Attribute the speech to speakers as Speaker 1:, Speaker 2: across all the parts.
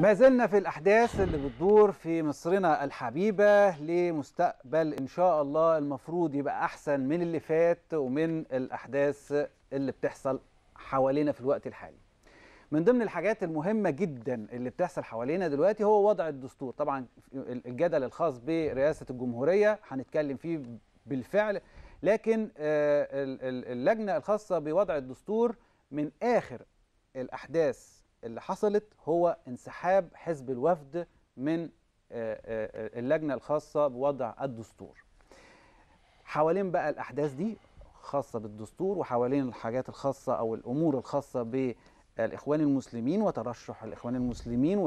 Speaker 1: ما زلنا في الأحداث اللي بتدور في مصرنا الحبيبة لمستقبل إن شاء الله المفروض يبقى أحسن من اللي فات ومن الأحداث اللي بتحصل حوالينا في الوقت الحالي من ضمن الحاجات المهمة جدا اللي بتحصل حوالينا دلوقتي هو وضع الدستور طبعا الجدل الخاص برئاسة الجمهورية هنتكلم فيه بالفعل لكن آه، اللجنة الخاصة بوضع الدستور من آخر الأحداث اللي حصلت هو انسحاب حزب الوفد من آه، آه، آه، اللجنة الخاصة بوضع الدستور حوالين بقى الأحداث دي خاصة بالدستور وحوالين الحاجات الخاصة أو الأمور الخاصة بالإخوان المسلمين وترشح الإخوان المسلمين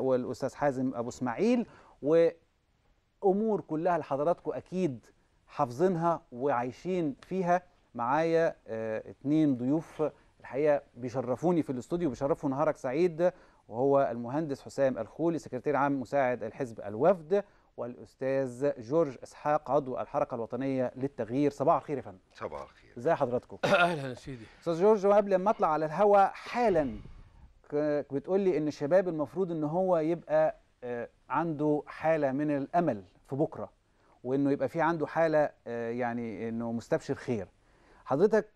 Speaker 1: والأستاذ حازم أبو اسماعيل وأمور كلها لحضراتكم أكيد حافظينها وعايشين فيها معايا اتنين ضيوف الحقيقه بيشرفوني في الاستوديو بيشرفوا نهارك سعيد وهو المهندس حسام الخولي سكرتير عام مساعد الحزب الوفد والاستاذ جورج اسحاق عضو الحركه الوطنيه للتغيير صباح الخير يا فندم صباح الخير ازي حضراتكم
Speaker 2: اهلا يا سيدي
Speaker 1: استاذ جورج قبل ما اطلع على الهواء حالا بتقول لي ان الشباب المفروض ان هو يبقى آه، عنده حاله من الامل في بكره وانه يبقى في عنده حاله آه، يعني انه مستبشر خير حضرتك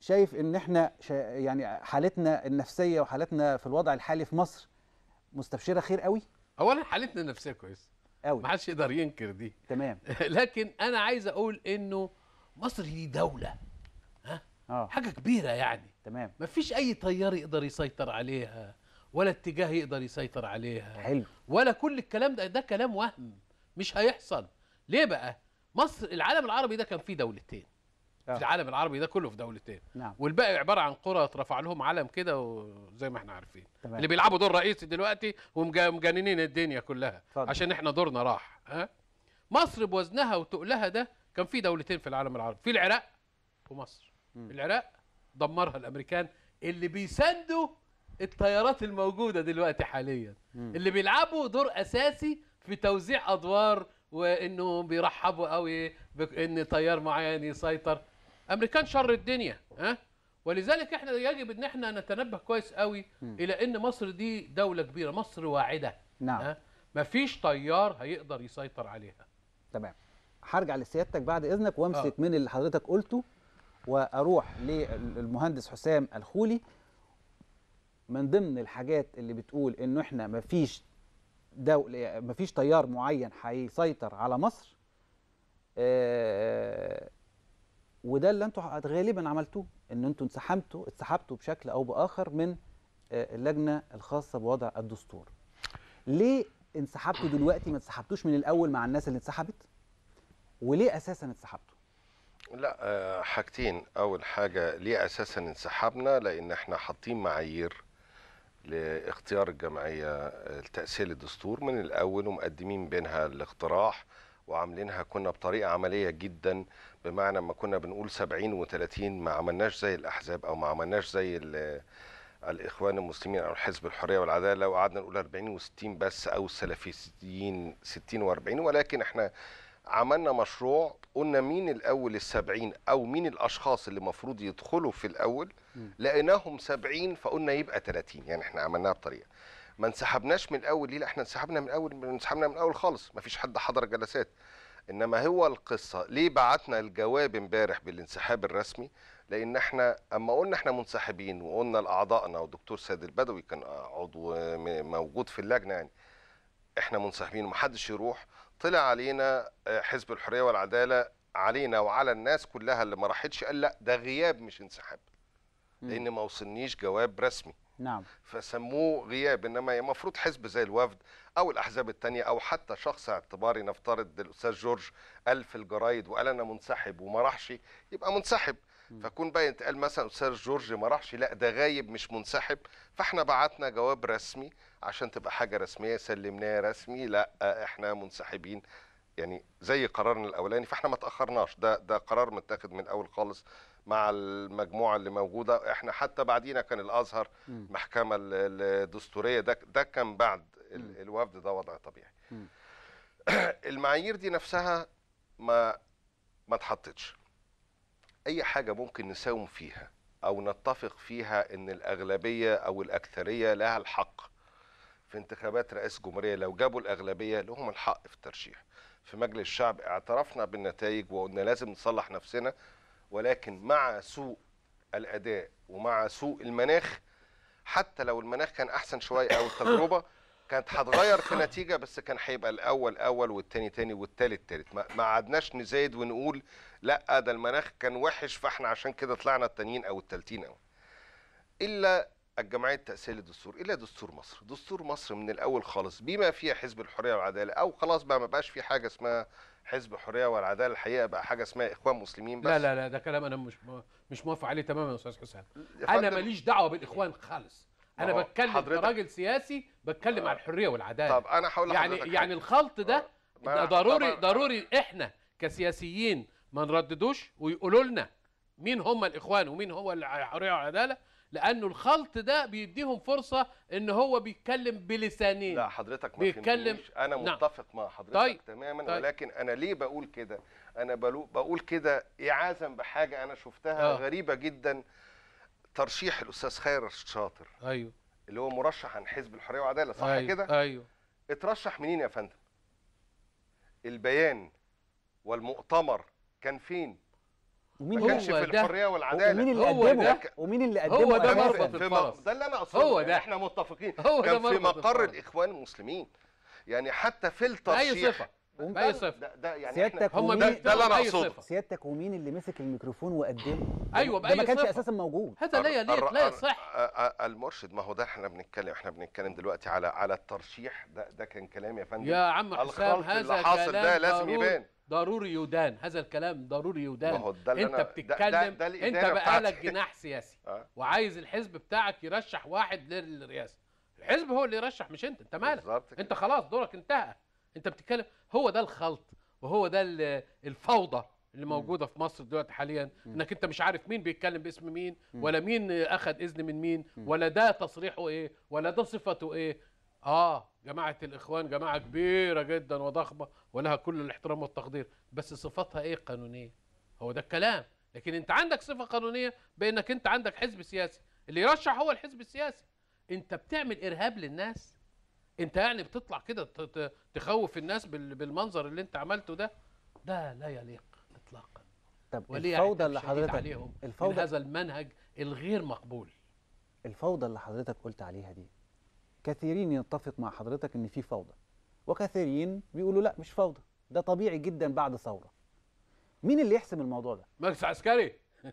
Speaker 1: شايف ان احنا شا يعني حالتنا النفسيه وحالتنا في
Speaker 2: الوضع الحالي في مصر مستبشره خير قوي اولا حالتنا النفسيه كويسه قوي ما حدش يقدر ينكر دي تمام لكن انا عايز اقول انه مصر هي دوله ها أوه. حاجه كبيره يعني تمام مفيش اي طيار يقدر يسيطر عليها ولا اتجاه يقدر يسيطر عليها حلو ولا كل الكلام ده ده كلام وهم مش هيحصل ليه بقى مصر العالم العربي ده كان فيه دولتين في آه. العالم العربي ده كله في دولتين نعم. والباقي عباره عن قرى اترفع لهم علم كده وزي ما احنا عارفين تمام. اللي بيلعبوا دور رئيسي دلوقتي ومجننين الدنيا كلها فضل. عشان احنا دورنا راح ها مصر بوزنها وتقلها ده كان في دولتين في العالم العربي في العراق ومصر م. العراق دمرها الامريكان اللي بيساندوا التيارات الموجوده دلوقتي حاليا م. اللي بيلعبوا دور اساسي في توزيع ادوار وانه بيرحبوا قوي بان تيار معين يسيطر امريكان شر الدنيا ها ولذلك احنا يجب ان احنا نتنبه كويس قوي م. الى ان مصر دي دوله كبيره مصر واعده نعم ها مفيش طيار هيقدر يسيطر عليها
Speaker 1: تمام هرجع لسيادتك بعد اذنك وامسك آه. من اللي حضرتك قلته واروح للمهندس حسام الخولي من ضمن الحاجات اللي بتقول انه احنا مفيش دولة مفيش تيار معين هيسيطر على مصر آه وده اللي انتوا غالبا عملتوه ان انتوا انسحبتوا اتسحبتوا بشكل او باخر من آه، اللجنه الخاصه بوضع الدستور. ليه انسحبتوا دلوقتي ما انسحبتوش من الاول مع الناس اللي انسحبت؟ وليه اساسا انسحبتوا؟
Speaker 3: لا آه، حاجتين اول حاجه ليه اساسا انسحبنا لان احنا حاطين معايير لاختيار الجمعيه التاسيه آه، للدستور من الاول ومقدمين بينها الاقتراح وعاملينها كنا بطريقه عمليه جدا بمعنى ما كنا بنقول 70 و30 ما عملناش زي الاحزاب او ما عملناش زي الاخوان المسلمين او حزب الحريه والعداله لو قعدنا نقول 40 و60 بس او السلفيين 60 و40 ولكن احنا عملنا مشروع قلنا مين الاول ال70 او مين الاشخاص اللي المفروض يدخلوا في الاول لقيناهم 70 فقلنا يبقى 30 يعني احنا عملناها بطريقه ما انسحبناش من الاول ليه لا احنا انسحبنا من الاول انسحبنا من الاول خالص ما فيش حد حضر جلسات انما هو القصه ليه بعتنا الجواب امبارح بالانسحاب الرسمي لان احنا اما قلنا احنا منسحبين وقلنا لاعضائنا والدكتور سيد البدوي كان عضو موجود في اللجنه يعني احنا منسحبين ومحدش يروح طلع علينا آه، حزب الحريه والعداله علينا وعلى الناس كلها اللي ما راحتش قال لا ده غياب مش انسحاب لان ما وصلنيش جواب رسمي نعم فسموه غياب انما المفروض حزب زي الوفد او الاحزاب الثانيه او حتى شخص اعتباري نفترض الاستاذ جورج قال في الجرايد وقال انا منسحب وما راحش يبقى منسحب فكون بقى يتقال مثلا استاذ جورج ما راحش لا ده غايب مش منسحب فاحنا بعتنا جواب رسمي عشان تبقى حاجه رسميه سلمناه رسمي لا احنا منسحبين يعني زي قرارنا الاولاني فاحنا ما تاخرناش ده ده قرار متاخد من الاول خالص مع المجموعه اللي موجوده احنا حتى بعدينا كان الازهر المحكمه الدستوريه ده ده كان بعد الوفد ده وضع طبيعي المعايير دي نفسها ما ما اتحطتش اي حاجه ممكن نساوم فيها او نتفق فيها ان الاغلبيه او الاكثريه لها الحق في انتخابات رئاسة جمهوريه لو جابوا الاغلبيه لهم الحق في الترشيح في مجلس الشعب اعترفنا بالنتائج وقلنا لازم نصلح نفسنا ولكن مع سوء الاداء ومع سوء المناخ حتى لو المناخ كان احسن شويه او التجربه كانت هتغير في النتيجه بس كان هيبقى الاول اول والتاني تاني والتالت تالت ما عدناش نزايد ونقول لا ده المناخ كان وحش فاحنا عشان كده طلعنا التانيين او التالتين او الا الجمعيه التاسيسيه للدستور الا دستور مصر دستور مصر من الاول خالص بما فيها حزب الحريه والعداله او خلاص بقى ما بقاش في حاجه اسمها حزب الحريه والعداله الحقيقه بقى حاجه اسمها اخوان مسلمين بس لا لا
Speaker 2: لا ده كلام انا مش مش موافق عليه تماما يا استاذ حسام انا ماليش دعوه بالاخوان خالص انا بتكلم كراجل سياسي بتكلم آه. على الحريه والعداله طب انا هقول يعني يعني الخلط ده, آه. ضروري طبعا. ضروري احنا كسياسيين ما نرددوش ويقولوا لنا مين هم الاخوان ومين هو الحريه والعداله لانه الخلط ده بيديهم فرصه ان هو بيتكلم بلسانين لا حضرتك ما بيتكلم انا نعم.
Speaker 3: متفق نعم. مع حضرتك طيب. تماما طيب. ولكن انا ليه بقول كده انا بقول كده اعاذا بحاجه انا شفتها آه. غريبه جدا ترشيح الاستاذ خير الشاطر ايوه اللي هو مرشح عن حزب الحريه والعداله صح أيوه. كده ايوه اترشح منين يا فندم البيان والمؤتمر كان فين ومين هو ده الحريه والعداله ومين اللي قدمه ده ومين اللي قدمه هو ده مربط الفرس ده اللي انا اقصده هو ده احنا متفقين هو ده كان في مقر الاخوان المسلمين يعني حتى في الترشيح اي صفه باي صفه ده, ده يعني سيادتك هم ده, ده اللي انا اقصده
Speaker 1: سيادتك ومين اللي مسك الميكروفون وقدمه
Speaker 3: ايوه باي صفه ده ما كانش اساسا موجود
Speaker 1: هذا لا يليق لا يصح
Speaker 3: المرشد ما هو ده احنا بنتكلم احنا بنتكلم دلوقتي على على الترشيح ده ده كان كلام يا فندم يا عم حسام هذا اللي حاصل ده لازم يبان
Speaker 2: ضروري يدان هذا الكلام ضروري يدان انت بتتكلم ده ده ده انت بقى لك جناح سياسي آه. وعايز الحزب بتاعك يرشح واحد للرئاسه الحزب هو اللي يرشح مش انت انت مالك انت خلاص دورك انتهى انت بتتكلم هو ده الخلط وهو ده الفوضى اللي موجوده في مصر دلوقتي حاليا انك انت مش عارف مين بيتكلم باسم مين ولا مين اخذ اذن من مين ولا ده تصريحه ايه ولا ده صفته ايه اه جماعة الإخوان جماعة كبيرة جدا وضخمة ولها كل الاحترام والتقدير بس صفاتها إيه قانونية هو ده الكلام لكن أنت عندك صفة قانونية بأنك أنت عندك حزب سياسي اللي يرشح هو الحزب السياسي أنت بتعمل إرهاب للناس أنت يعني بتطلع كده تخوف الناس بالمنظر اللي أنت عملته ده ده لا يليق إطلاقا
Speaker 1: طب يعني الفوضى اللي حضرتك عليهم الفوضى هذا
Speaker 2: المنهج الغير مقبول
Speaker 1: الفوضى اللي حضرتك قلت عليها دي كثيرين يتفق مع حضرتك ان في فوضى وكثيرين بيقولوا لا مش فوضى ده طبيعي جدا بعد ثوره مين اللي يحسم الموضوع ده
Speaker 2: مجلس عسكري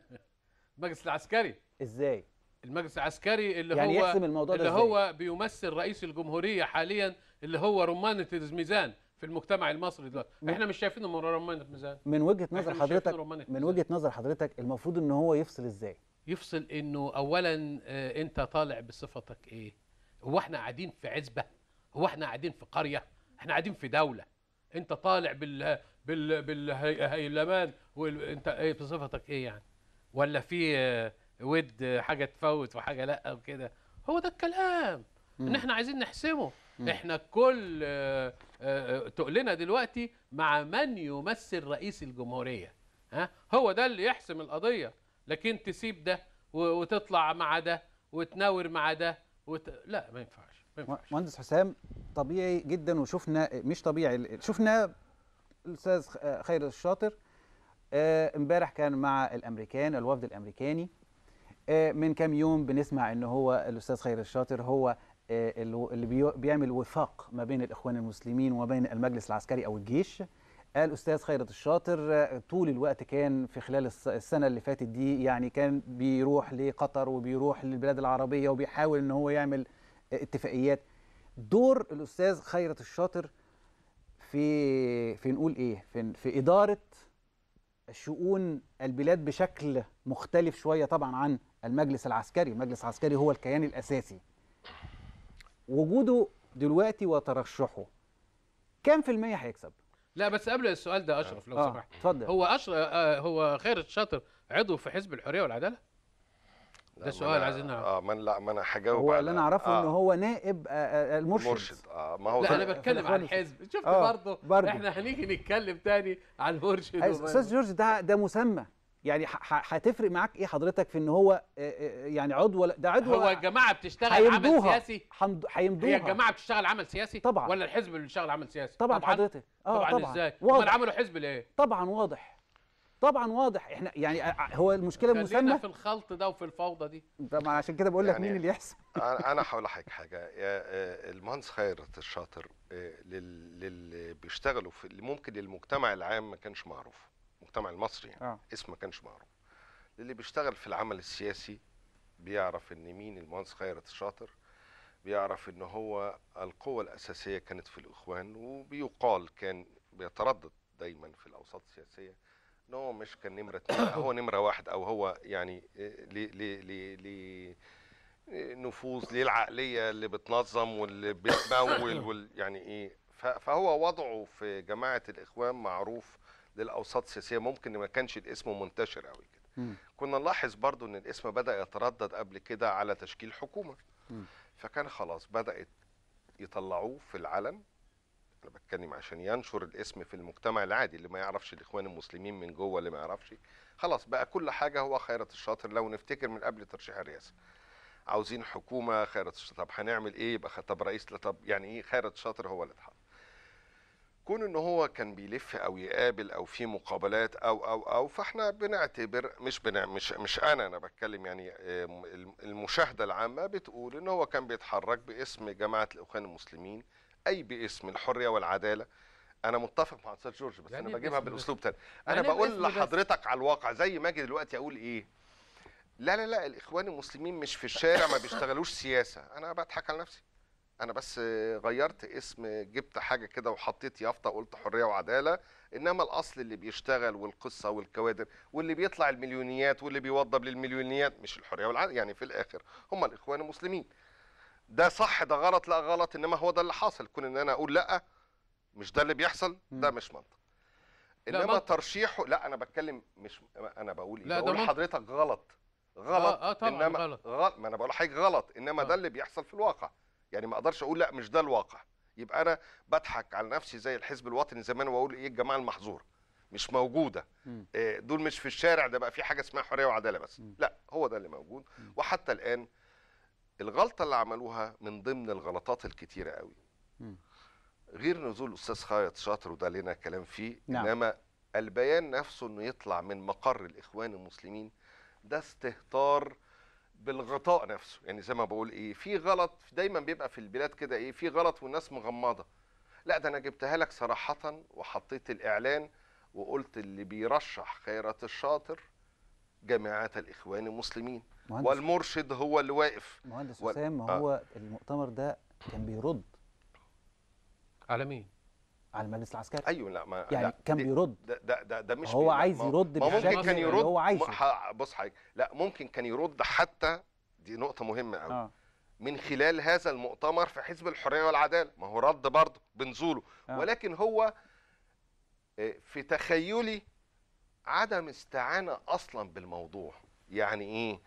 Speaker 2: المجلس العسكري ازاي المجلس العسكري اللي يعني هو يحسم الموضوع اللي ده إزاي؟ هو بيمثل رئيس الجمهوريه حاليا اللي هو رمانه الميزان في المجتمع المصري دلوقتي احنا مش شايفينه من رمانه الميزان من وجهه نظر حضرتك
Speaker 1: من وجهه نظر حضرتك المفروض ان هو يفصل ازاي
Speaker 2: يفصل انه اولا آه، انت طالع بصفتك ايه هو احنا قاعدين في عزبه هو احنا قاعدين في قريه احنا قاعدين في دوله انت طالع بال بال بالهيلمان وانت ايه بصفتك ايه يعني ولا في ود حاجه تفوت وحاجه لا وكده هو ده الكلام ان احنا عايزين نحسمه احنا كل آه، آه، تقلنا دلوقتي مع من يمثل رئيس الجمهوريه ها هو ده اللي يحسم القضيه لكن تسيب ده وتطلع مع ده وتناور مع ده وت... لا ما ينفعش
Speaker 1: ما ينفعش مهندس حسام طبيعي جدا وشفنا مش طبيعي شفنا الاستاذ آه، خير الشاطر آه، امبارح كان مع الامريكان الوفد الامريكاني آه، من كام يوم بنسمع ان هو الاستاذ خير الشاطر هو اللي بيعمل وفاق ما بين الاخوان المسلمين وما بين المجلس العسكري او الجيش الاستاذ خيرت الشاطر طول الوقت كان في خلال السنه اللي فاتت دي يعني كان بيروح لقطر وبيروح للبلاد العربيه وبيحاول ان هو يعمل اتفاقيات دور الاستاذ خيرت الشاطر في في نقول ايه في, في اداره شؤون البلاد بشكل مختلف شويه طبعا عن المجلس العسكري المجلس العسكري هو الكيان الاساسي وجوده دلوقتي وترشحه كام في المية هيكسب
Speaker 2: لا بس قبل السؤال ده اشرف لو آه. سمحت اتفضل هو اشرف آه هو خير الشاطر عضو في حزب الحريه والعداله
Speaker 3: ده سؤال عايزين نعرفه اه من لا ما انا هجاوب هو اللي انا اعرفه آه. ان هو
Speaker 1: نائب آه،, آه،, آه المرشد المرشد اه ما هو لا انا بتكلم عن الحزب شفت آه برضه احنا
Speaker 2: هنيجي نتكلم تاني عن المرشد استاذ
Speaker 1: جورج ده ده مسمى يعني هتفرق معاك ايه حضرتك في ان هو يعني عضو ده عضو هو
Speaker 2: الجماعه بتشتغل عمل سياسي
Speaker 1: هيمدوها هي الجماعه
Speaker 2: بتشتغل عمل سياسي طبعا ولا الحزب اللي بيشتغل عمل سياسي طبعا, طبعا حضرتك اه طبعا, طبعا ازاي هم عملوا حزب ليه
Speaker 1: طبعا واضح طبعا واضح احنا يعني هو المشكله المسمى في
Speaker 2: الخلط ده وفي الفوضى دي
Speaker 1: طبعا عشان كده بقول لك يعني مين اللي يحسب انا
Speaker 3: هقول لحضرتك حاجه المهندس خيرت الشاطر للي بيشتغلوا في اللي ممكن للمجتمع العام ما كانش معروف المجتمع المصري يعني آه. اسم ما كانش معروف اللي بيشتغل في العمل السياسي بيعرف ان مين المهندس خيرت الشاطر بيعرف ان هو القوة الأساسية كانت في الإخوان وبيقال كان بيتردد دايما في الأوساط السياسية ان هو مش كان نمرة هو نمرة واحد أو هو يعني ليه ليه ليه ليه نفوذ ليه العقلية اللي بتنظم واللي بتمول وال يعني ايه فهو وضعه في جماعة الإخوان معروف للاوساط السياسيه ممكن ما كانش الاسم منتشر قوي كده مم. كنا نلاحظ برضو ان الاسم بدا يتردد قبل كده على تشكيل حكومه مم. فكان خلاص بدات يطلعوه في العلن انا بتكلم عشان ينشر الاسم في المجتمع العادي اللي ما يعرفش الاخوان المسلمين من جوه اللي ما يعرفش خلاص بقى كل حاجه هو خيرت الشاطر لو نفتكر من قبل ترشيح الرئاسه عاوزين حكومه خيرت الشاطر طب هنعمل ايه يبقى طب رئيس طب يعني ايه خيرت الشاطر هو اللي اتحط كون ان هو كان بيلف او يقابل او في مقابلات او او او فاحنا بنعتبر مش بنع مش مش انا انا بتكلم يعني المشاهده العامه بتقول ان هو كان بيتحرك باسم جماعه الاخوان المسلمين اي باسم الحريه والعداله انا متفق مع استاذ جورج بس يعني, يعني انا بجيبها بالاسلوب تاني انا بقول لحضرتك على الواقع زي ما اجي دلوقتي اقول ايه لا لا لا الاخوان المسلمين مش في الشارع ما بيشتغلوش سياسه انا بضحك على نفسي انا بس غيرت اسم جبت حاجه كده وحطيت يافطه قلت حريه وعداله انما الاصل اللي بيشتغل والقصه والكوادر واللي بيطلع المليونيات واللي بيوضب للمليونيات مش الحريه والعداله يعني في الاخر هم الاخوان المسلمين ده صح ده غلط لا غلط انما هو ده اللي حاصل كون ان انا اقول لا مش ده اللي بيحصل ده مش منطق انما ترشيحه لا انا بتكلم مش انا بقول ايه بقول حضرتك غلط آه، غلط آه آه طبعا انما غلط. غلط ما انا بقول حضرتك غلط انما آه. ده اللي بيحصل في الواقع يعني ما اقدرش اقول لا مش ده الواقع يبقى انا بضحك على نفسي زي الحزب الوطني زمان واقول ايه الجماعه المحظوره مش موجوده آه، دول مش في الشارع ده بقى في حاجه اسمها حريه وعداله بس لا هو ده اللي موجود وحتى الان الغلطه اللي عملوها من ضمن الغلطات الكتيره قوي غير نزول الاستاذ خايط شاطر وده لنا كلام فيه نعم. انما البيان نفسه انه يطلع من مقر الاخوان المسلمين ده استهتار بالغطاء نفسه يعني زي ما بقول ايه في غلط دايما بيبقى في البلاد كده ايه في غلط والناس مغمضه لا ده انا جبتها لك صراحه وحطيت الاعلان وقلت اللي بيرشح خيرات الشاطر جامعه الإخوان المسلمين مهندس والمرشد هو اللي واقف مهندس حسام وال... هو
Speaker 1: آه. المؤتمر ده كان بيرد
Speaker 3: على مين؟ على المجلس العسكري ايوه لا ما يعني لا كان بيرد ده ده ده, ده مش هو عايز يرد ما ممكن كان يرد هو عايزه بص حاجه لا ممكن كان يرد حتى دي نقطه مهمه قوي آه. من خلال هذا المؤتمر في حزب الحريه والعداله ما هو رد برضه بنزوله آه. ولكن هو آه، في تخيلي عدم استعانه اصلا بالموضوع يعني ايه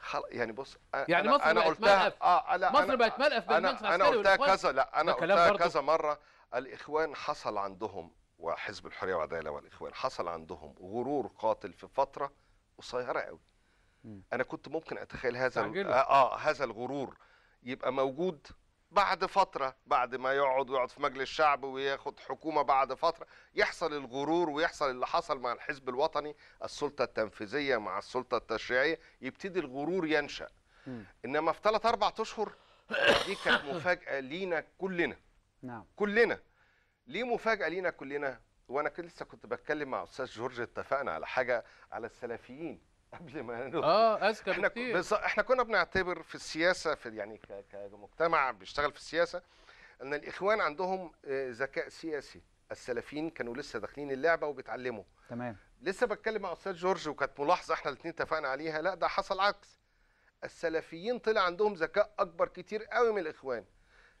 Speaker 3: خل... يعني بص يعني أنا يعني مصر أنا قلتها ملقف. اه لا مصر بقت ملقف بالمجلس العسكري انا قلتها كذا لا انا قلتها كذا مره الإخوان حصل عندهم وحزب الحرية والعدالة والإخوان حصل عندهم غرور قاتل في فترة قصيرة قوي أنا كنت ممكن أتخيل هذا آه, آه هذا الغرور يبقى موجود بعد فترة بعد ما يقعد ويقعد في مجلس الشعب وياخد حكومة بعد فترة يحصل الغرور ويحصل اللي حصل مع الحزب الوطني السلطة التنفيذية مع السلطة التشريعية يبتدي الغرور ينشأ إنما في ثلاث أربع أشهر دي كانت مفاجأة لينا كلنا نعم كلنا ليه مفاجاه لينا كلنا وانا لسه كنت بتكلم مع استاذ جورج اتفقنا على حاجه على السلفيين قبل ما اه اذكى بكتير. بص... احنا كنا بنعتبر في السياسه في يعني ك... كمجتمع بيشتغل في السياسه ان الاخوان عندهم آه، ذكاء سياسي السلفيين كانوا لسه داخلين اللعبه وبيتعلموا تمام لسه بتكلم مع استاذ جورج وكانت ملاحظه احنا الاثنين اتفقنا عليها لا ده حصل عكس السلفيين طلع عندهم ذكاء اكبر كتير قوي من الاخوان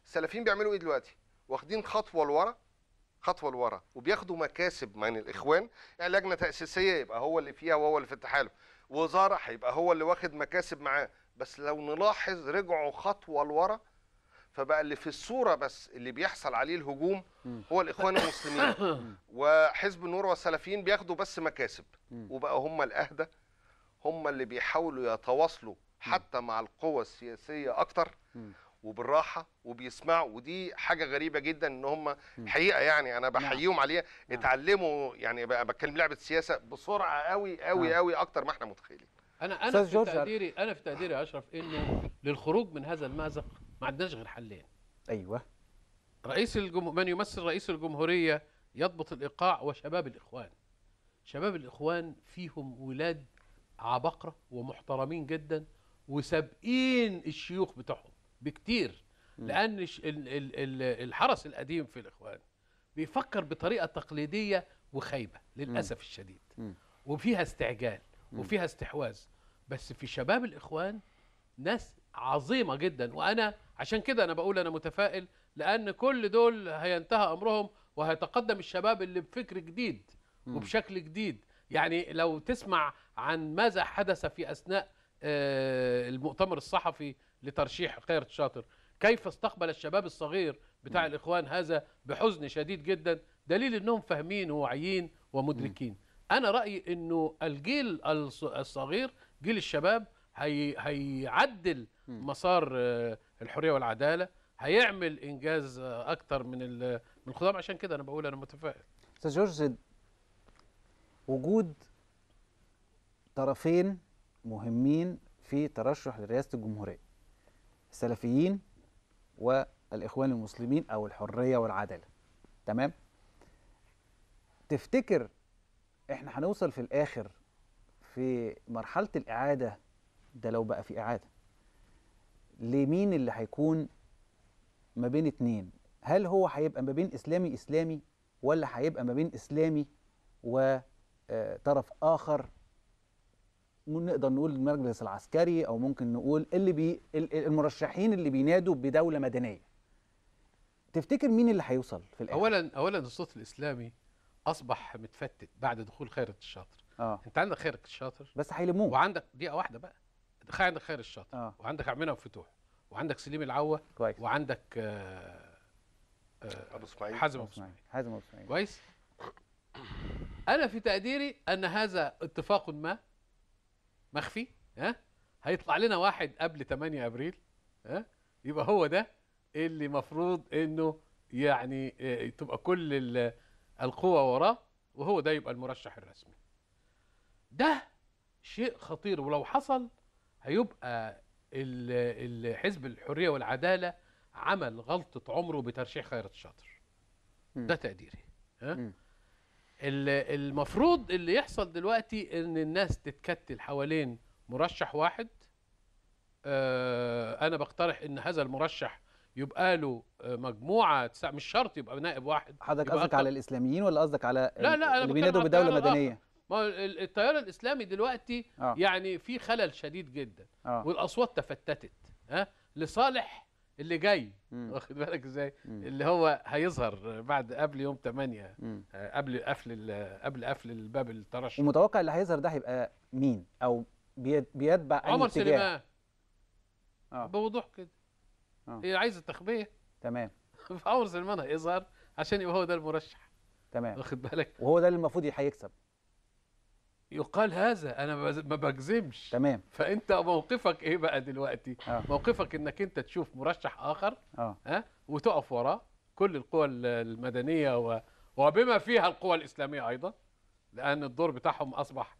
Speaker 3: السلفيين بيعملوا ايه دلوقتي واخدين خطوه لورا خطوه لورا وبياخدوا مكاسب من الاخوان يعني لجنه تاسيسيه يبقى هو اللي فيها وهو اللي في التحالف وزاره هيبقى هو اللي واخد مكاسب معاه بس لو نلاحظ رجعوا خطوه لورا فبقى اللي في الصوره بس اللي بيحصل عليه الهجوم هو الاخوان المسلمين وحزب النور والسلفيين بياخدوا بس مكاسب وبقى هم الاهدى هم اللي بيحاولوا يتواصلوا حتى مع القوى السياسيه اكتر وبالراحه وبيسمعوا ودي حاجه غريبه جدا ان هم حقيقه يعني انا نعم. بحييهم عليها نعم. اتعلموا يعني بتكلم لعبه سياسه بسرعه قوي قوي قوي نعم. اكتر ما احنا متخيلين
Speaker 2: انا انا في تقديري انا في تقديري يا اشرف انه للخروج من هذا المازق ما عندناش غير حلين ايوه رئيس الجمه... من يمثل رئيس الجمهوريه يضبط الايقاع وشباب الاخوان شباب الاخوان فيهم ولاد عبقره ومحترمين جدا وسابقين الشيوخ بتوعهم بكتير لان الحرس القديم في الاخوان بيفكر بطريقه تقليديه وخايبه للاسف الشديد وفيها استعجال وفيها استحواذ بس في شباب الاخوان ناس عظيمه جدا وانا عشان كده انا بقول انا متفائل لان كل دول هينتهى امرهم وهيتقدم الشباب اللي بفكر جديد وبشكل جديد يعني لو تسمع عن ماذا حدث في اثناء آه، المؤتمر الصحفي لترشيح خير شاطر كيف استقبل الشباب الصغير بتاع الإخوان هذا بحزن شديد جدا دليل أنهم فاهمين وواعيين ومدركين أنا رأيي أنه الجيل الصغير جيل الشباب هي هيعدل مسار آه، الحرية والعدالة هيعمل إنجاز آه، أكتر من من الخضام عشان كده أنا بقول أنا متفائل
Speaker 1: أستاذ جورج وجود طرفين مهمين في ترشح لرئاسة الجمهورية السلفيين والإخوان المسلمين أو الحرية والعدالة تمام؟ تفتكر إحنا هنوصل في الآخر في مرحلة الإعادة ده لو بقى في إعادة لمين اللي هيكون ما بين اتنين هل هو هيبقى ما بين إسلامي إسلامي ولا هيبقى ما بين إسلامي وطرف آخر نقدر نقول المجلس العسكري او ممكن نقول اللي بي المرشحين اللي بينادوا بدوله مدنيه تفتكر مين اللي هيوصل في الاخر
Speaker 2: اولا اولا الصوت الاسلامي اصبح متفتت بعد دخول خيره الشاطر آه. انت عندك خيره الشاطر بس هيلموه وعندك دقيقه واحده بقى عندك خير الشاطر آه. وعندك عمنا وفتوح وعندك سليم العوه كويس. وعندك آه آه ابو اسماعيل حازم ابو اسماعيل حازم ابو اسماعيل كويس انا في تقديري ان هذا اتفاق ما مخفي ها هيطلع لنا واحد قبل 8 ابريل ها يبقى هو ده اللي مفروض انه يعني آه، تبقى كل القوى وراه وهو ده يبقى المرشح الرسمي ده شيء خطير ولو حصل هيبقى الحزب الحريه والعداله عمل غلطه عمره بترشيح خيرت الشاطر ده تقديري ها المفروض اللي يحصل دلوقتي ان الناس تتكتل حوالين مرشح واحد آه، انا بقترح ان هذا المرشح يبقى له آه، مجموعه تسع مش شرط يبقى نائب واحد حضرتك قصدك على
Speaker 1: الاسلاميين ولا قصدك على لا لا أنا اللي بينادوا بدوله مدنيه
Speaker 2: ما التيار الاسلامي دلوقتي آه. يعني في خلل شديد جدا آه. والاصوات تفتتت ها لصالح اللي جاي واخد بالك ازاي اللي هو هيظهر بعد قبل يوم 8 آه، قبل قفل قبل قفل الباب الترشح
Speaker 1: ومتوقع اللي هيظهر ده هيبقى مين او بيتبع اي عمر سليمان
Speaker 2: آه. بوضوح كده آه. هي عايزه تخبيه تمام فعمر سليمان هيظهر عشان يبقى هو ده المرشح تمام واخد بالك وهو ده اللي المفروض هيكسب يقال هذا انا ما بجزمش تمام فانت موقفك ايه بقى دلوقتي آه. موقفك انك انت تشوف مرشح اخر اه ها وتقف وراه كل القوى المدنيه و... وبما فيها القوى الاسلاميه ايضا لان الدور بتاعهم اصبح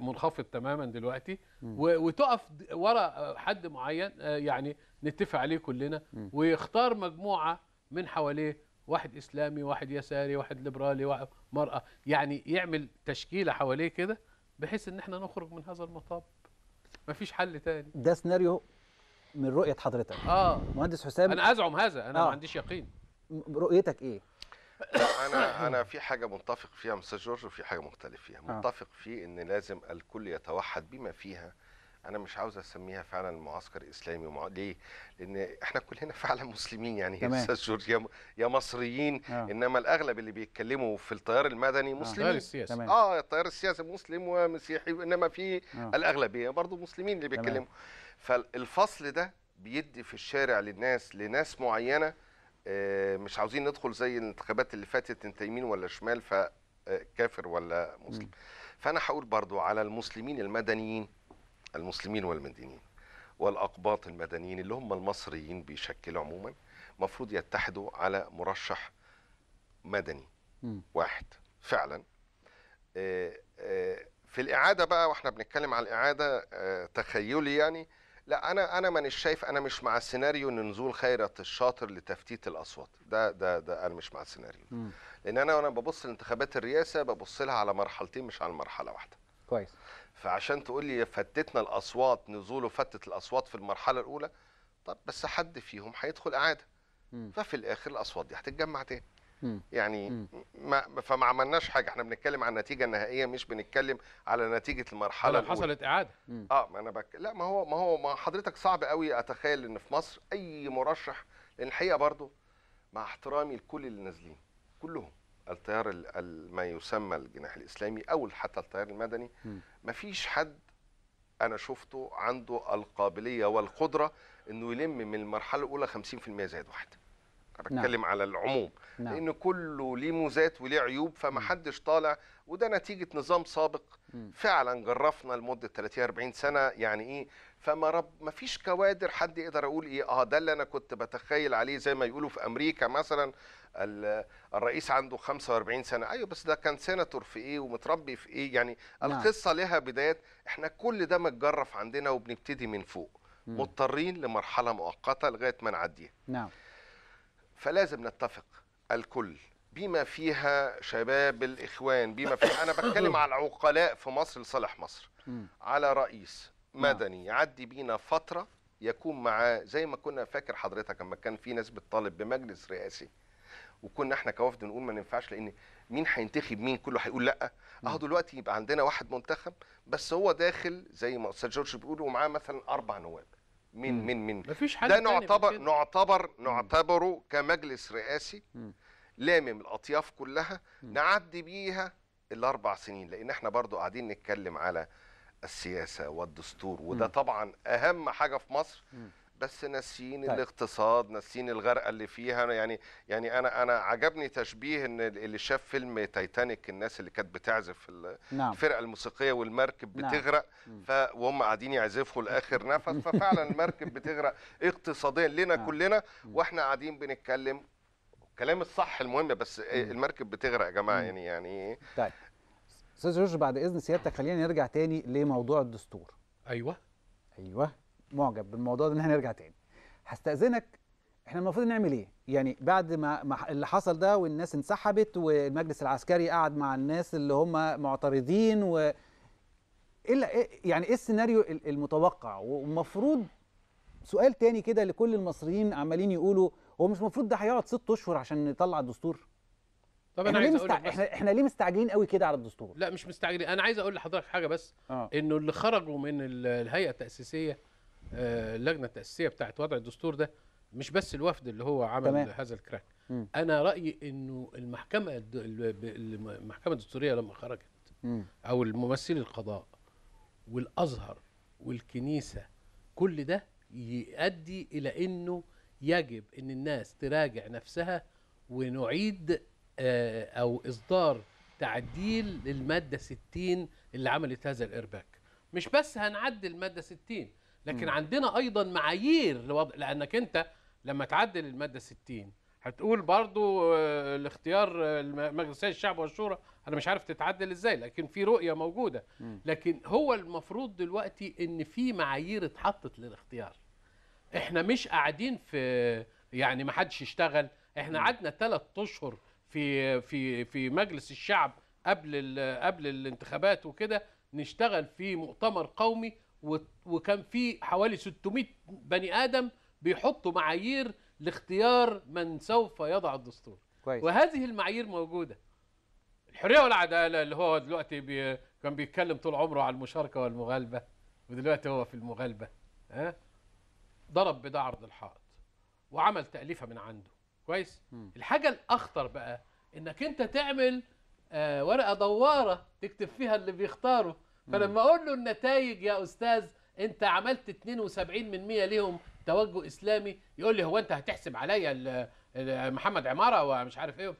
Speaker 2: منخفض تماما دلوقتي وتقف ورا حد معين يعني نتفق عليه كلنا ويختار مجموعه من حواليه واحد اسلامي واحد يساري واحد ليبرالي واحد مرأة يعني يعمل تشكيلة حواليه كده بحيث ان احنا نخرج من هذا المطب مفيش حل تاني
Speaker 1: ده سيناريو من رؤية حضرتك اه
Speaker 2: مهندس حسام انا ازعم هذا انا آه. ما عنديش يقين
Speaker 1: رؤيتك ايه
Speaker 3: انا انا في حاجه متفق فيها مستر جورج وفي حاجه مختلف فيها آه. متفق فيه ان لازم الكل يتوحد بما فيها انا مش عاوز اسميها فعلا معسكر اسلامي ومع... ليه لان احنا كلنا فعلا مسلمين يعني يا استاذ يا مصريين آه. انما الاغلب اللي بيتكلموا في التيار المدني آه. مسلمين التيار السياسي اه التيار السياسي مسلم ومسيحي انما في آه. الاغلبيه برضه مسلمين اللي بيتكلموا فالفصل ده بيدي في الشارع للناس لناس معينه آه، مش عاوزين ندخل زي الانتخابات اللي فاتت انت يمين ولا شمال فكافر آه، ولا مسلم م. فانا هقول برضو على المسلمين المدنيين المسلمين والمدنيين والأقباط المدنيين اللي هم المصريين بشكل عموما مفروض يتحدوا على مرشح مدني واحد فعلا آه، آه، في الإعادة بقى واحنا بنتكلم على الإعادة آه، تخيلي يعني لا انا انا مانيش شايف انا مش مع السيناريو ان نزول خيرت الشاطر لتفتيت الاصوات ده ده ده انا مش مع السيناريو لان انا وانا ببص لانتخابات الرئاسه ببص لها على مرحلتين مش على مرحله واحده كويس فعشان تقول لي فتتنا الاصوات نزوله فتت الاصوات في المرحله الاولى طب بس حد فيهم هيدخل اعاده ففي الاخر الاصوات دي هتتجمع تاني يعني ما فما عملناش حاجه احنا بنتكلم عن النتيجه النهائيه مش بنتكلم على نتيجه المرحله الاولى حصلت اعاده اه ما انا بك... لا ما هو ما هو ما حضرتك صعب قوي اتخيل ان في مصر اي مرشح لان الحقيقه برضه مع احترامي لكل اللي نازلين كلهم التيار ما يسمى الجناح الاسلامي او حتى التيار المدني ما فيش حد انا شفته عنده القابليه والقدره انه يلم من المرحله الاولى 50% زائد واحد انا نعم. بتكلم نعم. على العموم نعم. لان كله ليه ميزات وليه عيوب فما حدش طالع وده نتيجه نظام سابق م. فعلا جرفنا لمده 30 40 سنه يعني ايه فما رب ما فيش كوادر حد يقدر يقول ايه اه ده اللي انا كنت بتخيل عليه زي ما يقولوا في امريكا مثلا الرئيس عنده 45 سنه ايوه بس ده كان سيناتور في ايه ومتربي في ايه يعني نعم. القصه لها بدايات احنا كل ده متجرف عندنا وبنبتدي من فوق مم. مضطرين لمرحله مؤقته لغايه ما نعديها نعم فلازم نتفق الكل بما فيها شباب الاخوان بما فيها انا بتكلم على العقلاء في مصر لصالح مصر مم. على رئيس نعم. مدني يعدي بينا فتره يكون معاه زي ما كنا فاكر حضرتك لما كان في ناس بتطالب بمجلس رئاسي وكنا احنا كوفد نقول ما ينفعش لان مين هينتخب مين كله هيقول لا اهو دلوقتي يبقى عندنا واحد منتخب بس هو داخل زي ما استاذ جورج بيقول ومعاه مثلا اربع نواب من من من مفيش حاجه ده نعتبر نعتبر نعتبره كمجلس رئاسي لامم الاطياف كلها نعدي بيها الاربع سنين لان احنا برضو قاعدين نتكلم على السياسه والدستور وده طبعا اهم حاجه في مصر بس ناسيين طيب. الاقتصاد ناسيين الغرقه اللي فيها يعني يعني انا انا عجبني تشبيه ان اللي شاف فيلم تايتانيك الناس اللي كانت بتعزف نعم. الفرقه الموسيقيه والمركب نعم. بتغرق نعم. وهم قاعدين يعزفوا لاخر نفس ففعلا المركب بتغرق اقتصاديا لنا نعم. كلنا واحنا قاعدين بنتكلم كلام الصح المهم بس إيه، المركب بتغرق يا جماعه يعني يعني إيه؟ طيب
Speaker 1: استاذ جورج بعد اذن سيادتك خلينا نرجع تاني لموضوع الدستور ايوه ايوه معجب بالموضوع ده ان احنا نرجع تاني هستاذنك احنا المفروض نعمل ايه يعني بعد ما اللي حصل ده والناس انسحبت والمجلس العسكري قعد مع الناس اللي هم معترضين و إيه الا إيه، يعني ايه السيناريو المتوقع ومفروض سؤال تاني كده لكل المصريين عمالين يقولوا هو مش المفروض ده هيقعد ست اشهر عشان نطلع الدستور
Speaker 2: طب احنا ليه مستع... احنا احنا
Speaker 1: ليه مستعجلين قوي كده على الدستور
Speaker 2: لا مش مستعجلين انا عايز اقول لحضرتك حاجه بس آه. انه اللي خرجوا من الهيئه التاسيسيه آه، اللجنه التاسيسيه بتاعت وضع الدستور ده مش بس الوفد اللي هو عمل تمام. هذا الكراك م. انا رايي انه المحكمه المحكمه الدستوريه لما خرجت م. او الممثل القضاء والازهر والكنيسه كل ده يؤدي الى انه يجب ان الناس تراجع نفسها ونعيد آه، او اصدار تعديل للماده 60 اللي عملت هذا الارباك مش بس هنعدل الماده 60 لكن م. عندنا ايضا معايير لوضع لانك انت لما تعدل الماده 60 هتقول برضو آه، الاختيار آه، مجلس الشعب والشورى انا مش عارف تتعدل ازاي لكن في رؤيه موجوده لكن هو المفروض دلوقتي ان في معايير اتحطت للاختيار احنا مش قاعدين في يعني ما حدش اشتغل احنا قعدنا ثلاث اشهر في في في مجلس الشعب قبل قبل الانتخابات وكده نشتغل في مؤتمر قومي وكان في حوالي 600 بني ادم بيحطوا معايير لاختيار من سوف يضع الدستور كويس. وهذه المعايير موجوده الحريه والعداله اللي هو دلوقتي بي كان بيتكلم طول عمره على المشاركه والمغالبه ودلوقتي هو في المغالبه ها ضرب بده عرض الحائط وعمل تاليفه من عنده كويس م. الحاجه الاخطر بقى انك انت تعمل آه ورقه دواره تكتب فيها اللي بيختاره فلما اقول له النتائج يا استاذ انت عملت 72 من 100 ليهم توجه اسلامي يقول لي هو انت هتحسب عليا محمد عماره ومش عارف ايه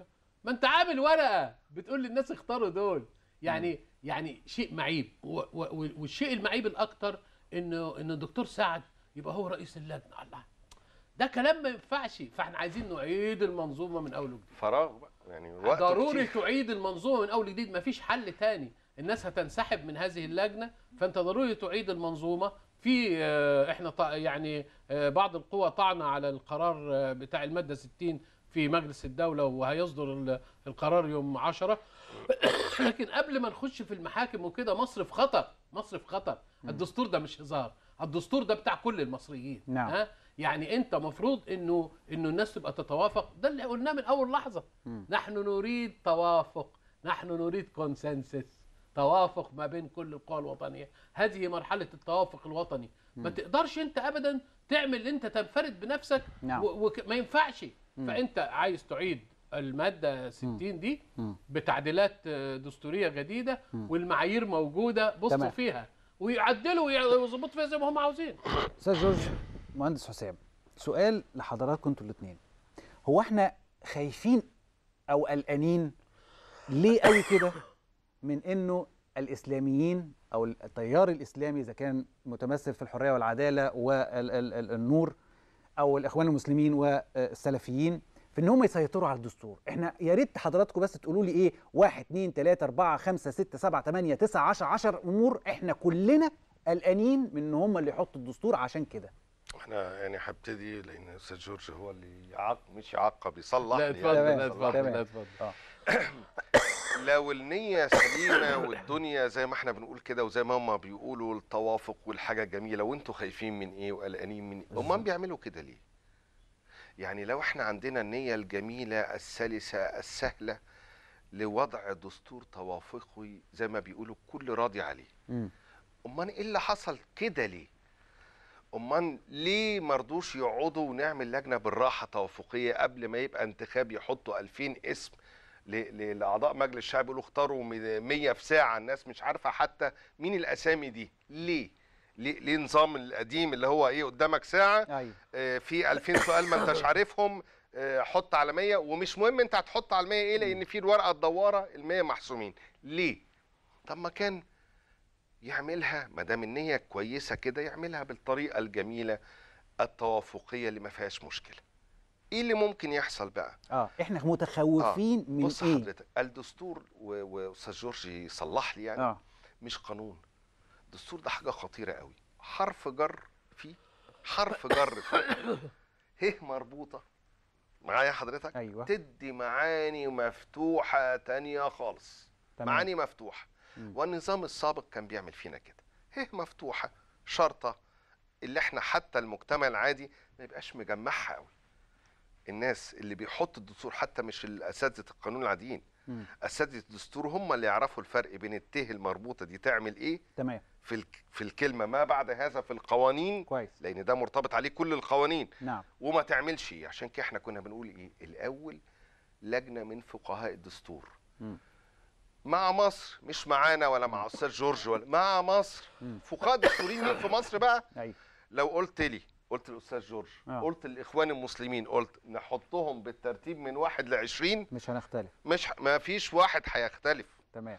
Speaker 2: ما انت عامل ورقه بتقول للناس اختاروا دول يعني مم. يعني شيء معيب والشيء المعيب الاكثر انه ان الدكتور سعد يبقى هو رئيس اللجنه الله ده كلام ما ينفعش فاحنا عايزين نعيد المنظومه من اول
Speaker 3: وجديد فراغ بقى يعني وقت ضروري
Speaker 2: تعيد المنظومه من اول وجديد فيش حل تاني الناس هتنسحب من هذه اللجنه فانت ضروري تعيد المنظومه في آه، احنا يعني آه، بعض القوى طعنه على القرار آه، بتاع الماده 60 في مجلس الدوله وهيصدر القرار يوم 10 لكن قبل ما نخش في المحاكم وكده مصر في خطر مصر في خطر الدستور ده مش هزار الدستور ده بتاع كل المصريين نعم. ها يعني انت مفروض انه انه الناس تبقى تتوافق ده اللي قلناه من اول لحظه م. نحن نريد توافق نحن نريد كونسنسس توافق ما بين كل القوى الوطنيه هذه مرحله التوافق الوطني ما تقدرش انت ابدا تعمل انت تنفرد بنفسك نعم. وما ينفعش فانت عايز تعيد الماده 60 دي بتعديلات دستوريه جديده والمعايير موجوده بصوا فيها ويعدلوا ويظبطوا فيها زي ما هم عاوزين
Speaker 1: استاذ جورج مهندس حسام سؤال لحضراتكم انتوا الاثنين هو احنا خايفين او قلقانين ليه قوي كده من انه الاسلاميين او التيار الاسلامي اذا كان متمثل في الحريه والعداله والنور او الاخوان المسلمين والسلفيين في ان هم يسيطروا على الدستور احنا يا ريت حضراتكم بس تقولوا لي ايه 1 2 3 4 5 6 7 8 9 10 10 امور احنا كلنا قلقانين من ان هم اللي يحطوا الدستور عشان كده
Speaker 3: احنا يعني هبتدي لان استاذ جورج هو اللي يعق مش يعقب يصلح لا يعني. اتفضل اتفضل اتفضل آه. لو النية سليمة والدنيا زي ما احنا بنقول كده وزي ما هما بيقولوا التوافق والحاجة الجميلة وانتوا خايفين من ايه وقلقانين من ايه امال بيعملوا كده ليه؟ يعني لو احنا عندنا النية الجميلة السلسة السهلة لوضع دستور توافقي زي ما بيقولوا الكل راضي عليه امال ايه اللي حصل كده ليه؟ امال ليه ما رضوش يقعدوا ونعمل لجنه بالراحه توافقيه قبل ما يبقى انتخاب يحطوا 2000 اسم لاعضاء مجلس الشعب يقولوا اختاروا 100 في ساعه الناس مش عارفه حتى مين الاسامي دي ليه ليه, ليه القديم اللي هو ايه قدامك ساعه أيوة. آه، في 2000 سؤال ما انتش عارفهم آه، حط على 100 ومش مهم انت هتحط على 100 ايه لان في الورقه الدواره ال 100 محسومين ليه طب ما كان يعملها ما دام النيه كويسه كده يعملها بالطريقه الجميله التوافقيه اللي ما فيهاش مشكله ايه اللي ممكن يحصل بقى اه
Speaker 1: احنا متخوفين آه. من بص
Speaker 3: ايه حضرتك الدستور واستاذ جورج صلح لي يعني آه. مش قانون الدستور ده حاجه خطيره قوي حرف جر فيه حرف جر فيه ه مربوطه معايا حضرتك أيوة. تدي معاني مفتوحه تانية خالص تمام. معاني مفتوحه مم. والنظام السابق كان بيعمل فينا كده ه مفتوحه شرطه اللي احنا حتى المجتمع العادي ما يبقاش مجمعها قوي الناس اللي بيحط الدستور حتى مش اساتذه القانون العاديين اساتذه الدستور هم اللي يعرفوا الفرق بين الت المربوطه دي تعمل ايه تمام في في الكلمه ما بعد هذا في القوانين كويس لان ده مرتبط عليه كل القوانين نعم وما تعملش ايه عشان كده احنا كنا بنقول ايه الاول لجنه من فقهاء الدستور م. مع مصر مش معانا ولا مع استاذ جورج ولا مع مصر فقهاء دستوريين مين في مصر بقى ايوه لو قلت لي قلت للاستاذ جورج آه. قلت للاخوان المسلمين قلت نحطهم بالترتيب من واحد لعشرين مش هنختلف مش ما فيش واحد هيختلف تمام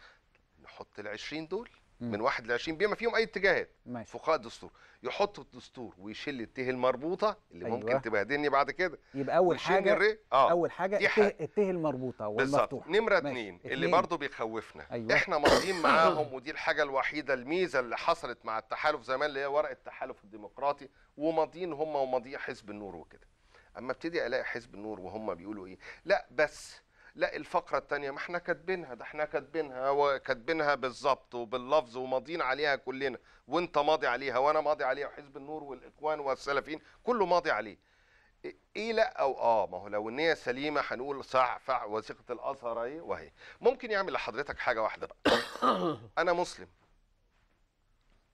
Speaker 3: نحط العشرين دول من 1 ل 20 بما فيهم اي اتجاهات ماشي. فقهاء الدستور يحط الدستور ويشيل الته المربوطه اللي أيوة. ممكن تبهدلني بعد كده يبقى اول حاجه الري... آه.
Speaker 1: اول حاجه الته المربوطه والمفتوحه
Speaker 3: نمره اتنين اللي برضه بيخوفنا أيوة. احنا ماضيين معاهم ودي الحاجه الوحيده الميزه اللي حصلت مع التحالف زمان اللي هي ورقه التحالف الديمقراطي وماضيين هم وماضيين حزب النور وكده اما ابتدي الاقي حزب النور وهم بيقولوا ايه لا بس لا الفقره الثانيه ما احنا كاتبينها ده احنا كاتبينها وكاتبينها بالظبط وباللفظ وماضيين عليها كلنا وانت ماضي عليها وانا ماضي عليها وحزب النور والاخوان والسلفيين كله ماضي عليه ايه لا او اه ما هو لو النيه سليمه هنقول صع فع وثيقه الاثر اهي وهي ممكن يعمل لحضرتك حاجه واحده بقى انا مسلم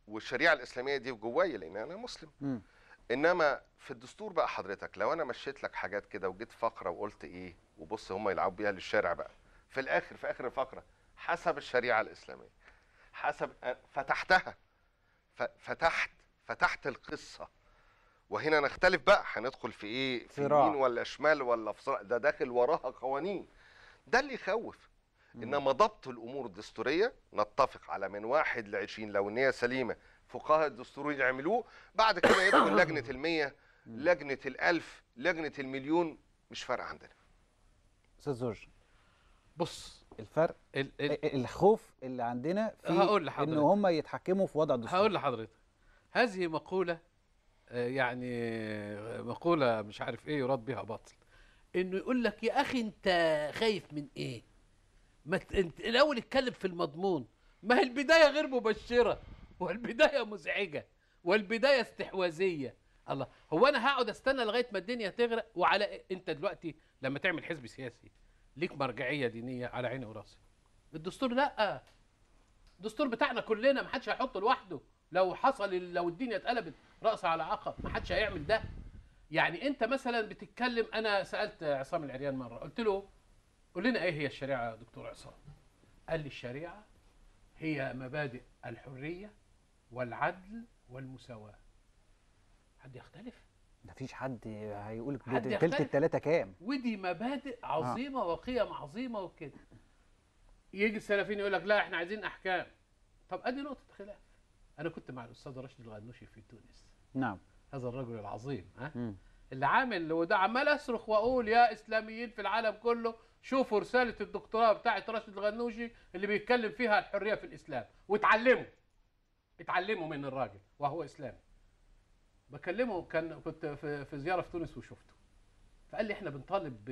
Speaker 3: والشريعه الاسلاميه دي جوايا لان انا مسلم انما في الدستور بقى حضرتك لو انا مشيت لك حاجات كده وجيت فقره وقلت ايه وبص هم يلعبوا بيها للشارع بقى في الاخر في اخر الفقره حسب الشريعه الاسلاميه حسب فتحتها فتحت فتحت القصه وهنا نختلف بقى هندخل في ايه في يمين ولا شمال ولا في صراع ده داخل وراها قوانين ده اللي يخوف انما ضبط الامور الدستوريه نتفق على من واحد ل 20 لو النيه سليمه فقهاء الدستوريين يعملوه بعد كده يدخل لجنه 100 لجنه الألف لجنه المليون مش فارقه عندنا
Speaker 1: استاذ جورج بص الفرق ال ال الخوف اللي عندنا في هقول لحضرتك. ان هم يتحكموا في وضع الدستور هقول لحضرتك
Speaker 2: هذه مقوله آه، يعني آه، مقوله مش عارف ايه يراد بها باطل انه يقول لك يا اخي انت خايف من ايه ما انت الاول اتكلم في المضمون ما هي البدايه غير مبشره والبدايه مزعجه والبدايه استحواذيه الله هو انا هقعد استنى لغايه ما الدنيا تغرق وعلى إيه؟ انت دلوقتي لما تعمل حزب سياسي ليك مرجعيه دينيه على عيني وراسي الدستور لا الدستور بتاعنا كلنا ما حدش هيحطه لوحده لو حصل لو الدنيا اتقلبت راس على عقب ما حدش هيعمل ده يعني انت مثلا بتتكلم انا سالت عصام العريان مره قلت له قول لنا ايه هي الشريعه يا دكتور عصام قال لي الشريعه هي مبادئ الحريه والعدل والمساواه حد يختلف
Speaker 1: مفيش حد هيقول تلت التلاتة كام
Speaker 2: ودي مبادئ آه. عظيمة آه. وقيم عظيمة وكده يجي السلفيين يقول لك لا احنا عايزين احكام طب ادي نقطة خلاف انا كنت مع الاستاذ راشد الغنوشي في تونس نعم هذا الرجل العظيم ها أه؟ اللي عامل وده عمال اصرخ واقول يا اسلاميين في العالم كله شوفوا رسالة الدكتوراه بتاعت راشد الغنوشي اللي بيتكلم فيها الحرية في الاسلام واتعلموا اتعلموا من الراجل وهو اسلامي بكلمه كان كنت في, في زياره في تونس وشفته فقال لي احنا بنطالب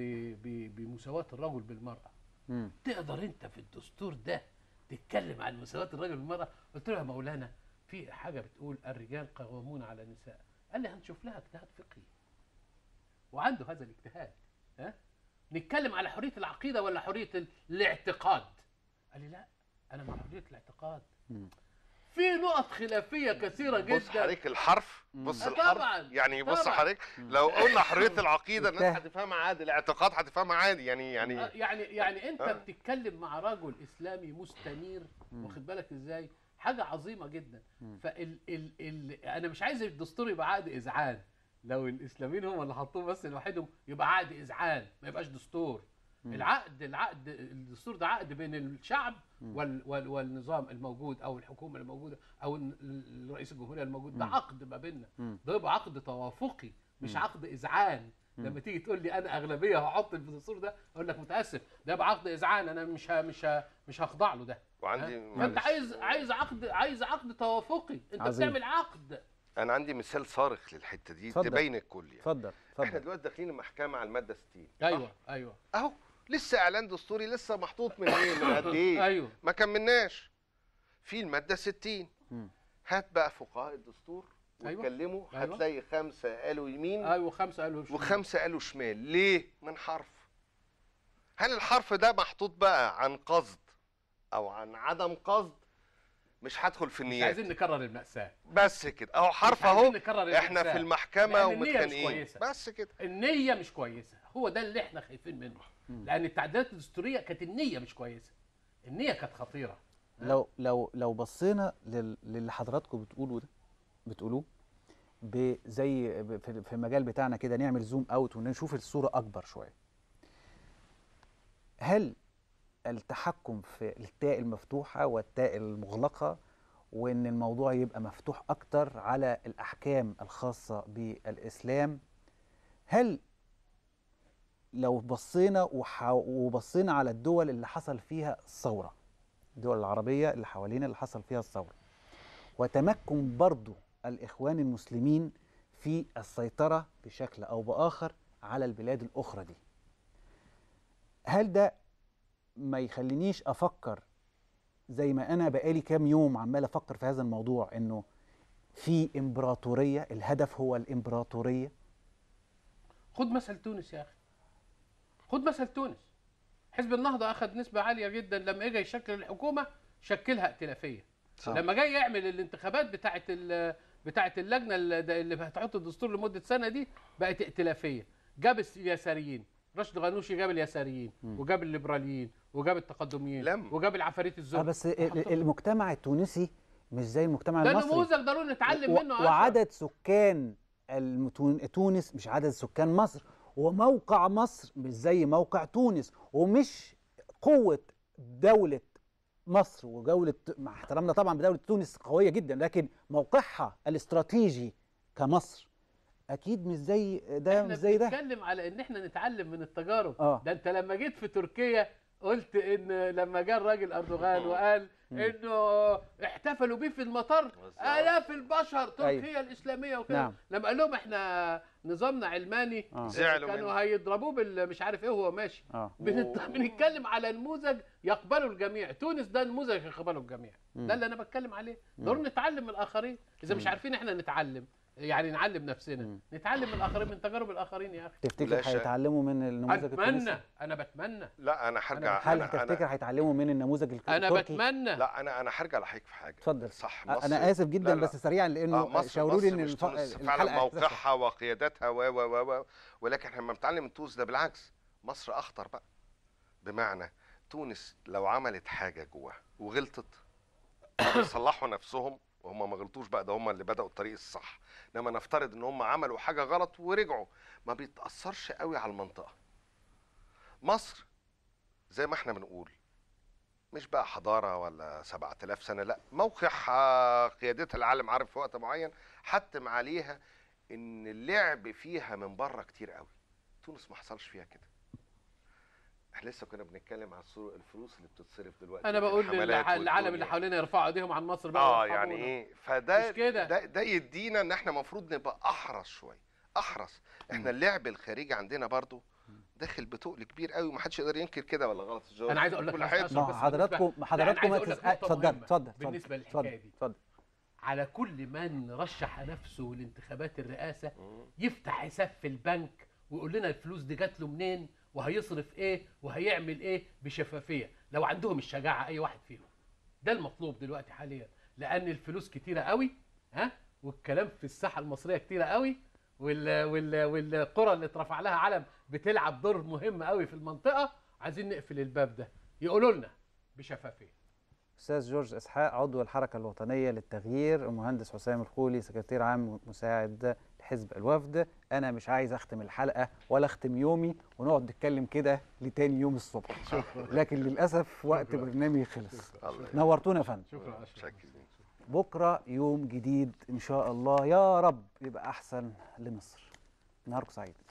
Speaker 2: بمساواه الرجل بالمراه مم. تقدر انت في الدستور ده تتكلم عن مساواه الرجل بالمراه قلت له يا مولانا في حاجه بتقول الرجال قوامون على النساء قال لي هنشوف لها اجتهاد فقهي وعنده هذا الاجتهاد ها نتكلم على حريه العقيده ولا حريه الاعتقاد قال لي لا انا مع حريه الاعتقاد مم. في نقط خلافيه كثيره جدا بص حضرتك
Speaker 3: الحرف بص أه، الحرف طبعا يعني بص حضرتك لو قلنا حريه العقيده الناس هتفهمها عادي الاعتقاد هتفهمها عادي يعني يعني أه، يعني
Speaker 2: يعني انت أه. بتتكلم مع رجل اسلامي مستنير واخد بالك ازاي حاجه عظيمه جدا فال ال ال انا مش عايز الدستور يبقى عقد اذعان لو الاسلاميين هم اللي حطوه بس لوحدهم يبقى عقد اذعان ما يبقاش دستور العقد العقد الدستور ده عقد بين الشعب وال وال والنظام الموجود او الحكومه الموجوده او الرئيس الجمهوريه الموجود ده عقد ما بيننا ده يبقى عقد توافقي مش عقد اذعان لما تيجي تقول لي انا اغلبيه هحط في الدستور ده اقول لك متاسف ده يبقى عقد اذعان انا مش ها مش ها مش هخضع له ده
Speaker 3: وعندي فانت عايز
Speaker 2: عايز عقد عايز عقد توافقي انت عزيز. بتعمل
Speaker 3: عقد انا عندي مثال صارخ للحته دي تبين الكل يعني اتفضل احنا دلوقتي داخلين المحكمه على الماده 60 ايوه ايوه اهو لسه اعلان دستوري لسه محطوط من ايه من قد ايه ايوه ما كملناش في الماده 60 هات بقى فقهاء الدستور وتكلموا أيوه. أيوة. هتلاقي خمسه قالوا يمين ايوه وخمسه قالوا شمال وخمسه قالوا شمال ليه من حرف هل الحرف ده محطوط بقى عن قصد او عن عدم قصد مش هدخل في النيات عايزين نكرر المأساة بس كده اهو حرف اهو احنا في المحكمة ومتخانقين
Speaker 2: بس كده النية مش كويسة هو ده اللي احنا خايفين منه لان التعديلات الدستوريه كانت النيه مش كويسه النيه كانت خطيره
Speaker 1: لو لو لو بصينا للي حضراتكم بتقولوا ده بتقولوه زي في المجال بتاعنا كده نعمل زوم اوت ونشوف الصوره اكبر شويه هل التحكم في التاء المفتوحه والتاء المغلقه وان الموضوع يبقى مفتوح اكتر على الاحكام الخاصه بالاسلام هل لو بصينا وح... وبصينا على الدول اللي حصل فيها الثورة الدول العربية اللي حوالينا اللي حصل فيها الثورة وتمكن برضو الإخوان المسلمين في السيطرة بشكل أو بآخر على البلاد الأخرى دي هل ده ما يخلينيش أفكر زي ما أنا بقالي كام يوم عمال أفكر في هذا الموضوع إنه في إمبراطورية الهدف هو الإمبراطورية
Speaker 2: خد مثل تونس يا أخي خد مثل تونس حزب النهضه اخذ نسبه عاليه جدا لما اجى يشكل الحكومه شكلها ائتلافيه صح. لما جاي يعمل الانتخابات بتاعه بتاعه اللجنه اللي هتحط الدستور لمده سنه دي بقت ائتلافيه جاب اليساريين رشد غنوشي جاب اليساريين م. وجاب الليبراليين وجاب التقدميين لم. وجاب العفاريت الزرق آه بس المجتمع
Speaker 1: التونسي مش زي المجتمع ده المصري ده نموذج
Speaker 2: ضروري نتعلم منه وعدد
Speaker 1: سكان تونس مش عدد سكان مصر وموقع مصر مش زي موقع تونس ومش قوة دولة مصر ودولة مع احترامنا طبعا بدولة تونس قوية جدا لكن موقعها الاستراتيجي كمصر اكيد مش زي ده مش زي ده
Speaker 2: بنتكلم على ان احنا نتعلم من التجارب آه. ده انت لما جيت في تركيا قلت ان لما جه الراجل اردوغان وقال انه احتفلوا بيه في المطار الاف البشر تركيا أيوه. الاسلاميه وكده نعم. لما قال لهم احنا نظامنا علماني آه. كانوا هيضربوه بالمش عارف ايه وهو ماشي آه. بنتكلم على نموذج يقبله الجميع تونس ده نموذج يقبله الجميع م. ده اللي انا بتكلم عليه دور نتعلم من الاخرين اذا مش عارفين احنا نتعلم يعني نعلم نفسنا م. نتعلم من الاخرين من تجارب الاخرين يا اخي تفتكر
Speaker 1: هيتعلموا من النموذج التونسي اتمنى
Speaker 3: انا بتمنى لا انا هرجع هل أنا تفتكر
Speaker 1: هيتعلموا من النموذج
Speaker 3: التركي انا بتمنى لا انا انا هرجع لحضرتك في حاجه اتفضل صح مصر انا اسف جدا لا لا. بس سريعا لانه آه شاوروني ان مصر فعلا موقعها وقيادتها و و و ولكن احنا لما بنتعلم من تونس ده بالعكس مصر اخطر بقى بمعنى تونس لو عملت حاجه جواها وغلطت صلحوا نفسهم وهم ما غلطوش بقى ده هم اللي بداوا الطريق الصح انما نفترض ان هم عملوا حاجه غلط ورجعوا ما بيتاثرش قوي على المنطقه مصر زي ما احنا بنقول مش بقى حضاره ولا 7000 سنه لا موقعها قيادتها العالم عارف في وقت معين حتم عليها ان اللعب فيها من بره كتير قوي تونس ما حصلش فيها كده احنا لسه كنا بنتكلم على الفلوس اللي بتتصرف دلوقتي انا بقول للعالم اللي حوالينا يرفعوا ايديهم عن مصر بقى اه يعني ايه فده ده, ده يدينا ان احنا المفروض نبقى احرص شويه احرص احنا اللعب الخارجي عندنا برضو داخل بتقل كبير قوي ومحدش يقدر ينكر كده ولا غلط الجو انا عايز اقول لك حاجه بس حضراتكم حضراتكم يعني اتفضل اتفضل بالنسبه
Speaker 2: للحكايه دي اتفضل على كل من رشح نفسه لانتخابات الرئاسه يفتح حساب في البنك ويقول لنا الفلوس دي جات له منين وهيصرف ايه وهيعمل ايه بشفافيه لو عندهم الشجاعه اي واحد فيهم ده المطلوب دلوقتي حاليا لان الفلوس كتيره قوي ها والكلام في الساحه المصريه كتيره قوي وال وال والقرى اللي اترفع لها علم بتلعب دور مهم قوي في المنطقه عايزين نقفل الباب ده يقولوا لنا بشفافيه
Speaker 1: استاذ جورج اسحاق عضو الحركه الوطنيه للتغيير المهندس حسام الخولي سكرتير عام مساعد حزب الوفد انا مش عايز اختم الحلقه ولا اختم يومي ونقعد نتكلم كده لتاني يوم الصبح لكن للاسف وقت برنامجي خلص نورتونا يا فندم شكرا بكره يوم جديد ان شاء الله يا رب يبقى احسن لمصر نهاركم سعيد